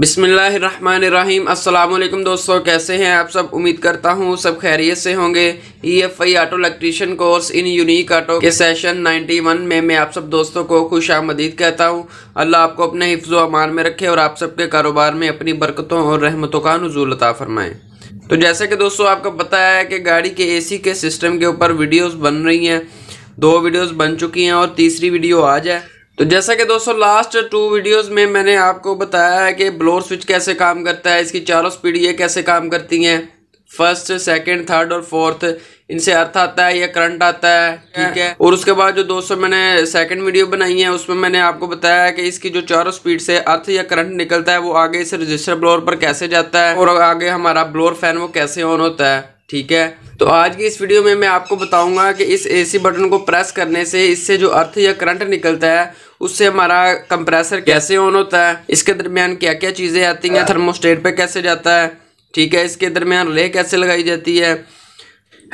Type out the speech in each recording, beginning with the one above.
बिसमीम् अल्लाम दोस्तों कैसे हैं आप सब उम्मीद करता हूँ सब खैरियत से होंगे E F I auto electrician course in unique auto के सेशन 91 में मैं आप सब दोस्तों को खुश आमदीद कहता हूँ अल्लाह आपको अपने हिफ्ज़ अमान में रखे और आप सबके कारोबार में अपनी बरकतों और रहमतों का नजूल अता फरमाएँ तो जैसे कि दोस्तों आपको पता है कि गाड़ी के सी के सिस्टम के ऊपर वीडियोज़ बन रही हैं दो वीडियोज़ बन चुकी हैं और तीसरी वीडियो आ जाए तो जैसा कि दोस्तों लास्ट टू वीडियोस में मैंने आपको बताया है कि ब्लोर स्विच कैसे काम करता है इसकी चारों स्पीड ये कैसे काम करती हैं फर्स्ट सेकंड थर्ड और फोर्थ इनसे अर्थ आता है या करंट आता है ठीक है और उसके बाद जो दोस्तों मैंने सेकंड वीडियो बनाई है उसमें मैंने आपको बताया है कि इसकी जो चारों स्पीड से अर्थ या करंट निकलता है वो आगे इस रजिस्टर ब्लोर पर कैसे जाता है और आगे हमारा ब्लोर फैन वो कैसे ऑन होता है ठीक है तो आज की इस वीडियो में मैं आपको बताऊंगा कि इस एसी बटन को प्रेस करने से इससे जो अर्थ या करंट निकलता है उससे हमारा कंप्रेसर कैसे ऑन होता है इसके दरमियान क्या क्या चीज़ें आती हैं थर्मोस्टेट पर कैसे जाता है ठीक है इसके दरमियान रे कैसे लगाई जाती है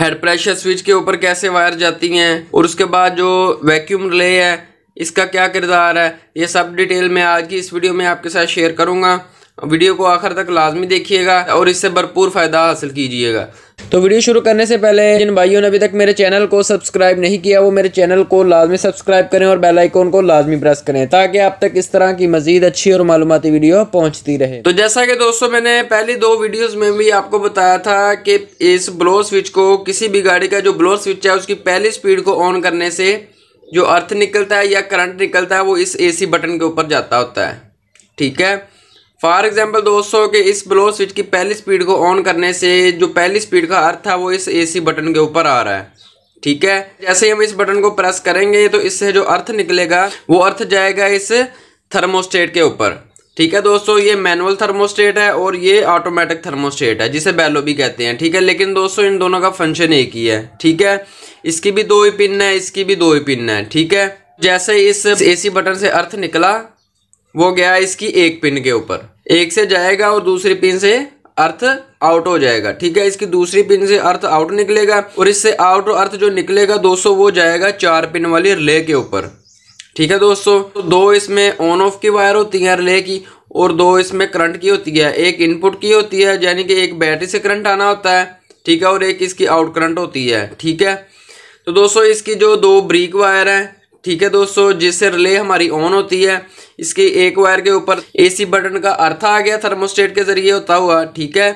हेड प्रेशर स्विच के ऊपर कैसे वायर जाती हैं और उसके बाद जो वैक्यूम रिले है इसका क्या किरदार है ये सब डिटेल मैं आज की इस वीडियो में आपके साथ शेयर करूँगा वीडियो को आखिर तक लाजमी देखिएगा और इससे भरपूर फ़ायदा हासिल कीजिएगा तो वीडियो शुरू करने से पहले जिन भाइयों ने अभी तक मेरे चैनल को सब्सक्राइब नहीं किया वो मेरे चैनल को लाजमी सब्सक्राइब करें और बेल आइकॉन को लाजमी प्रेस करें ताकि आप तक इस तरह की मजीद अच्छी और मालूमती वीडियो पहुंचती रहे तो जैसा कि दोस्तों मैंने पहली दो वीडियोस में भी आपको बताया था कि इस ब्लो स्विच को किसी भी गाड़ी का जो ब्लो स्विच है उसकी पहली स्पीड को ऑन करने से जो अर्थ निकलता है या करंट निकलता है वो इस ए बटन के ऊपर जाता होता है ठीक है फॉर एग्जाम्पल दोस्तों के इस ब्लो स्विच की पहली स्पीड को ऑन करने से जो पहली स्पीड का अर्थ था वो इस एसी बटन के ऊपर आ रहा है ठीक है जैसे ही हम इस बटन को प्रेस करेंगे तो इससे जो अर्थ निकलेगा वो अर्थ जाएगा इस थर्मोस्टेट के ऊपर ठीक है दोस्तों ये मैनुअल थर्मोस्टेट है और ये ऑटोमेटिक थर्मोस्टेट है जिसे बैलो भी कहते हैं ठीक है लेकिन दोस्तों इन दोनों का फंक्शन एक ही है ठीक है इसकी भी दो ही पिन है इसकी भी दो ही पिन है ठीक है जैसे इस एसी बटन से अर्थ निकला वो गया इसकी एक पिन के ऊपर एक से जाएगा और दूसरी पिन से अर्थ आउट हो जाएगा ठीक है इसकी दूसरी पिन से अर्थ आउट निकलेगा और इससे आउट अर्थ जो निकलेगा दोस्तों वो जाएगा चार पिन वाली रिले के ऊपर ठीक है दोस्तों तो दो इसमें ऑन ऑफ की वायर होती है रिले की और दो इसमें करंट की होती है एक इनपुट की होती है यानी कि एक बैटरी से करंट आना होता है ठीक है और एक इसकी आउट करंट होती है ठीक है तो दोस्तों इसकी जो दो ब्रीक वायर है ठीक है दोस्तों जिससे रिले हमारी ऑन होती है इसके एक वायर के ऊपर एसी बटन का अर्थ आ गया थर्मोस्टेट के जरिए होता हुआ ठीक है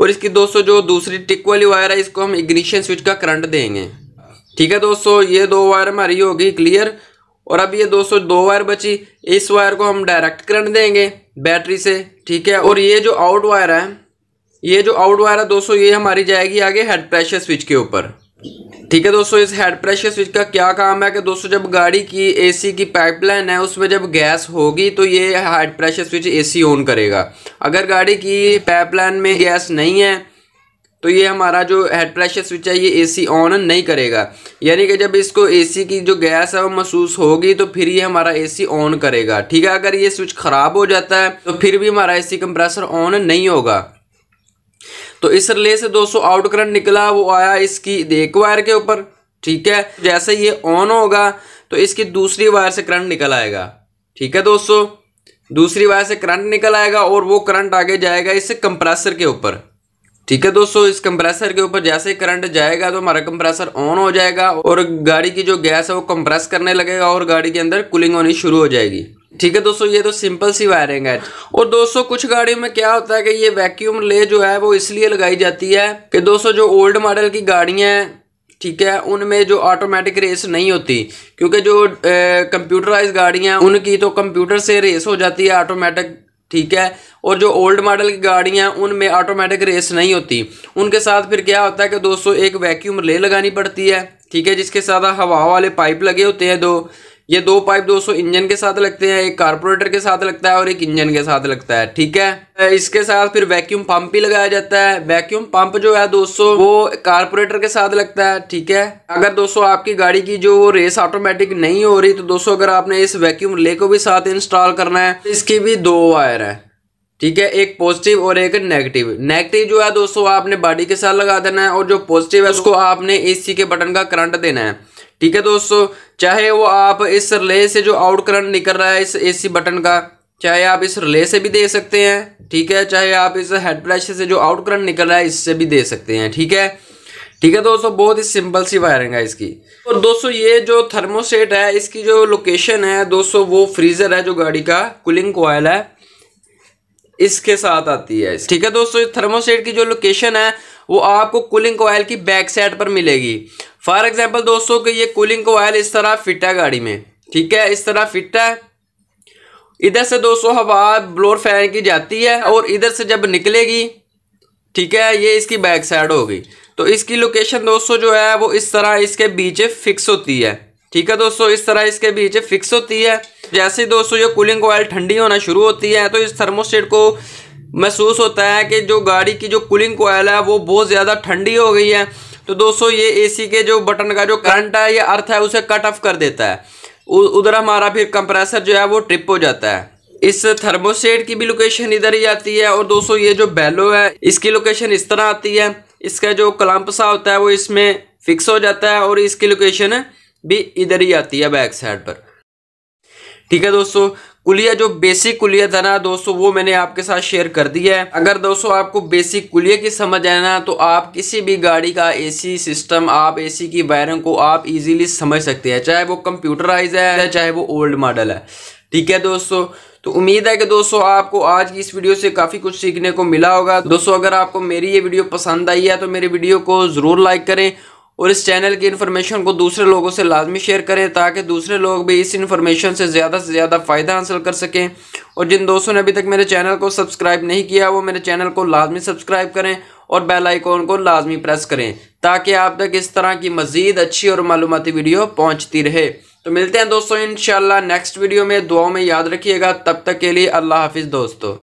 और इसकी दोस्तों जो दूसरी टिक वाली वायर है इसको हम इग्निशन स्विच का करंट देंगे ठीक है दोस्तों ये दो वायर हमारी होगी क्लियर और अब ये दोस्तों दो वायर बची इस वायर को हम डायरेक्ट करंट देंगे बैटरी से ठीक है और ये जो आउट वायर है ये जो आउट वायर है दोस्तों ये हमारी जाएगी आगे हेड प्रेशर स्विच के ऊपर ठीक है दोस्तों इस हेड प्रेशर स्विच का क्या काम है कि दोस्तों जब गाड़ी की एसी की पाइपलाइन है उसमें जब गैस होगी तो ये head pressure switch AC on करेगा अगर गाड़ी की पाइपलाइन में गैस नहीं है तो ये हमारा जो हेड प्रेशर स्विच है ये एसी ऑन नहीं करेगा यानी कि जब इसको एसी की जो गैस है वो महसूस होगी तो फिर ये हमारा एसी ऑन करेगा ठीक है अगर ये स्विच ख़राब हो जाता है तो फिर भी हमारा एसी कंप्रेसर ऑन नहीं होगा तो इस रिले से दोस्तों आउट करंट निकला वो आया इसकी एक वायर के ऊपर ठीक है जैसे ये ऑन होगा तो इसकी दूसरी वायर से करंट निकल आएगा ठीक है दोस्तों दूसरी वायर से करंट निकल आएगा और वो करंट आगे जाएगा इस कंप्रेसर के ऊपर ठीक है दोस्तों इस कंप्रेसर के ऊपर जैसे ही करंट जाएगा तो हमारा कंप्रेसर ऑन हो जाएगा और गाड़ी की जो गैस है वो कंप्रेस करने लगेगा और गाड़ी के अंदर कूलिंग होनी शुरू हो जाएगी ठीक है दोस्तों ये तो सिंपल सी वायरिंग है और दोस्तों कुछ गाड़ियों में क्या होता है कि ये वैक्यूम ले जो है वो इसलिए लगाई जाती है कि दोस्तों जो ओल्ड मॉडल की गाड़ियां हैं ठीक है उनमें जो ऑटोमेटिक रेस नहीं होती क्योंकि जो कंप्यूटराइज गाड़ियां उनकी तो कंप्यूटर से रेस हो जाती है ऑटोमेटिक ठीक है और जो ओल्ड मॉडल की गाड़ियाँ उनमें ऑटोमेटिक रेस नहीं होती उनके साथ फिर क्या होता है कि दोस्तों एक वैक्यूम ले लगानी पड़ती है ठीक है जिसके साथ हवा वाले पाइप लगे होते हैं दो ये दो पाइप दोस्तों इंजन के साथ लगते हैं एक कार्पोरेटर के साथ लगता है और एक इंजन के साथ लगता है ठीक है इसके साथ फिर वैक्यूम पंप भी लगाया जाता है वैक्यूम पंप जो है दोस्तों वो कार्पोरेटर के साथ लगता है ठीक है अगर दोस्तों आपकी गाड़ी की जो रेस ऑटोमेटिक नहीं हो रही तो दोस्तों अगर आपने इस वैक्यूम ले को भी साथ इंस्टॉल करना है तो इसकी भी दो वायर है ठीक है एक पॉजिटिव और एक नेगेटिव नेगेटिव जो है दोस्तों आपने बॉडी के साथ लगा देना है और जो पॉजिटिव है उसको आपने एसी के बटन का करंट देना है ठीक है दोस्तों चाहे वो आप इस रिले से जो आउट करंट निकल रहा है इस एसी बटन का चाहे आप इस रिले से भी दे सकते हैं ठीक है चाहे आप इस हेड ब्रश से जो आउट करंट निकल रहा है इससे भी दे सकते हैं ठीक है ठीक है दोस्तों बहुत ही सिंपल सी वायरिंग है इसकी और दोस्तों ये जो थर्मोसेट है इसकी जो लोकेशन है दोस्तों वो फ्रीज़र है जो गाड़ी का कूलिंग कोयल है इसके साथ आती है ठीक है दोस्तों थर्मोसेट की जो लोकेशन है वो आपको कूलिंग कोयल की बैक साइड पर मिलेगी फॉर एग्जाम्पल दोस्तों कि ये कूलिंग कोयल इस तरह फिट है गाड़ी में ठीक है इस तरह फिट है इधर से दोस्तों हवा ब्लोर फैन की जाती है और इधर से जब निकलेगी ठीक है ये इसकी बैक साइड होगी तो इसकी लोकेशन दोस्तों जो है वो इस तरह इसके बीच फिक्स होती है ठीक है दोस्तों इस तरह इसके बीच फिक्स होती है जैसे ही दोस्तों ये कूलिंग ऑयल ठंडी होना शुरू होती है तो इस थर्मोस्टेट को महसूस होता है कि जो गाड़ी की जो कूलिंग ऑयल है वो बहुत ज़्यादा ठंडी हो गई है तो दोस्तों ये एसी के जो बटन का जो करंट है या अर्थ है उसे कट ऑफ कर देता है उधर हमारा फिर कंप्रेसर जो है वो ट्रिप हो जाता है इस थर्मोसेट की भी लोकेशन इधर ही आती है और दोस्तों ये जो बैलो है इसकी लोकेशन इस तरह आती है इसका जो क्लम्प सा होता है वो इसमें फिक्स हो जाता है और इसकी लोकेशन भी इधर ही आती है बैक साइड पर ठीक है दोस्तों कुलिया जो बेसिक कुलिया था ना दोस्तों वो मैंने आपके साथ शेयर कर दिया है अगर दोस्तों आपको बेसिक कुलिया की समझ आए ना तो आप किसी भी गाड़ी का एसी सिस्टम आप एसी की वायरिंग को आप इजीली समझ सकते हैं चाहे वो कंप्यूटराइज है चाहे वो ओल्ड मॉडल है ठीक है दोस्तों तो उम्मीद है कि दोस्तों आपको आज की इस वीडियो से काफ़ी कुछ सीखने को मिला होगा दोस्तों अगर आपको मेरी ये वीडियो पसंद आई है तो मेरे वीडियो को ज़रूर लाइक करें और इस चैनल की इन्फॉर्मेशन को दूसरे लोगों से लाजमी शेयर करें ताकि दूसरे लोग भी इस इन्फॉर्मेशन से ज़्यादा से ज़्यादा फ़ायदा हासिल कर सकें और जिन दोस्तों ने अभी तक मेरे चैनल को सब्सक्राइब नहीं किया वो मेरे चैनल को लाजमी सब्सक्राइब करें और बेल आइकॉन को लाजमी प्रेस करें ताकि आप तक इस तरह की मज़ीद अच्छी और मालूमती वीडियो पहुँचती रहे तो मिलते हैं दोस्तों इन नेक्स्ट वीडियो में दुआओं में याद रखिएगा तब तक के लिए अल्लाह हाफिज़ दोस्तों